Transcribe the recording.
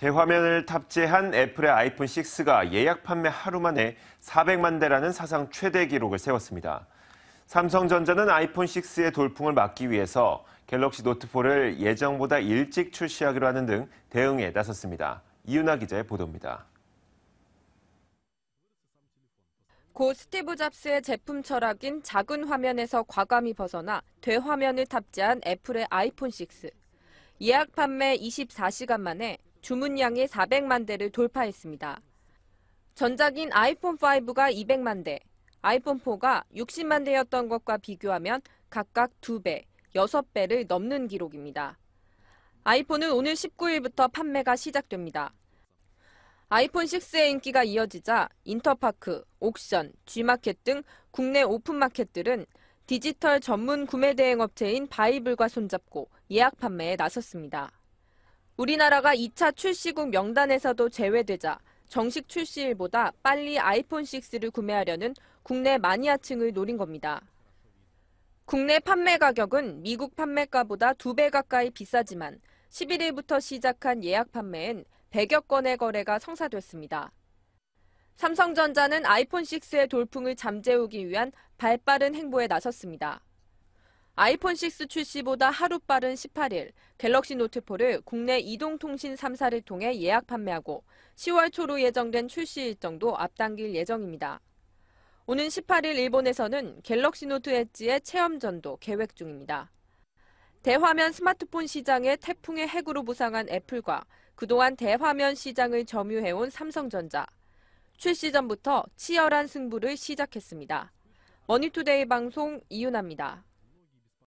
대화면을 탑재한 애플의 아이폰 6가 예약 판매 하루 만에 400만 대라는 사상 최대 기록을 세웠습니다. 삼성전자는 아이폰 6의 돌풍을 막기 위해서 갤럭시 노트4를 예정보다 일찍 출시하기로 하는 등 대응에 나섰습니다. 이윤아 기자의 보도입니다. 고 스티브 잡스의 제품 철학인 작은 화면에서 과감히 벗어나 대화면을 탑재한 애플의 아이폰 6. 예약 판매 24시간 만에 주문량이 400만 대를 돌파했습니다. 전작인 아이폰5가 200만 대, 아이폰4가 60만 대였던 것과 비교하면 각각 2배, 6배를 넘는 기록입니다. 아이폰은 오늘 19일부터 판매가 시작됩니다. 아이폰6의 인기가 이어지자 인터파크, 옥션, G마켓 등 국내 오픈마켓들은 디지털 전문 구매 대행 업체인 바이블과 손잡고 예약 판매에 나섰습니다. 우리나라가 2차 출시국 명단에서도 제외되자 정식 출시일보다 빨리 아이폰 6를 구매하려는 국내 마니아층을 노린 겁니다. 국내 판매 가격은 미국 판매가보다 두 배 가까이 비싸지만 11일부터 시작한 예약 판매엔 100여 건의 거래가 성사됐습니다. 삼성전자는 아이폰 6의 돌풍을 잠재우기 위한 발빠른 행보에 나섰습니다. 아이폰 6 출시보다 하루 빠른 18일 갤럭시 노트4를 국내 이동통신 3사를 통해 예약 판매하고 10월 초로 예정된 출시 일정도 앞당길 예정입니다. 오는 18일 일본에서는 갤럭시 노트 엣지의 체험전도 계획 중입니다. 대화면 스마트폰 시장의 태풍의 핵으로 부상한 애플과 그동안 대화면 시장을 점유해온 삼성전자. 출시 전부터 치열한 승부를 시작했습니다. 머니투데이 방송 이윤아입니다.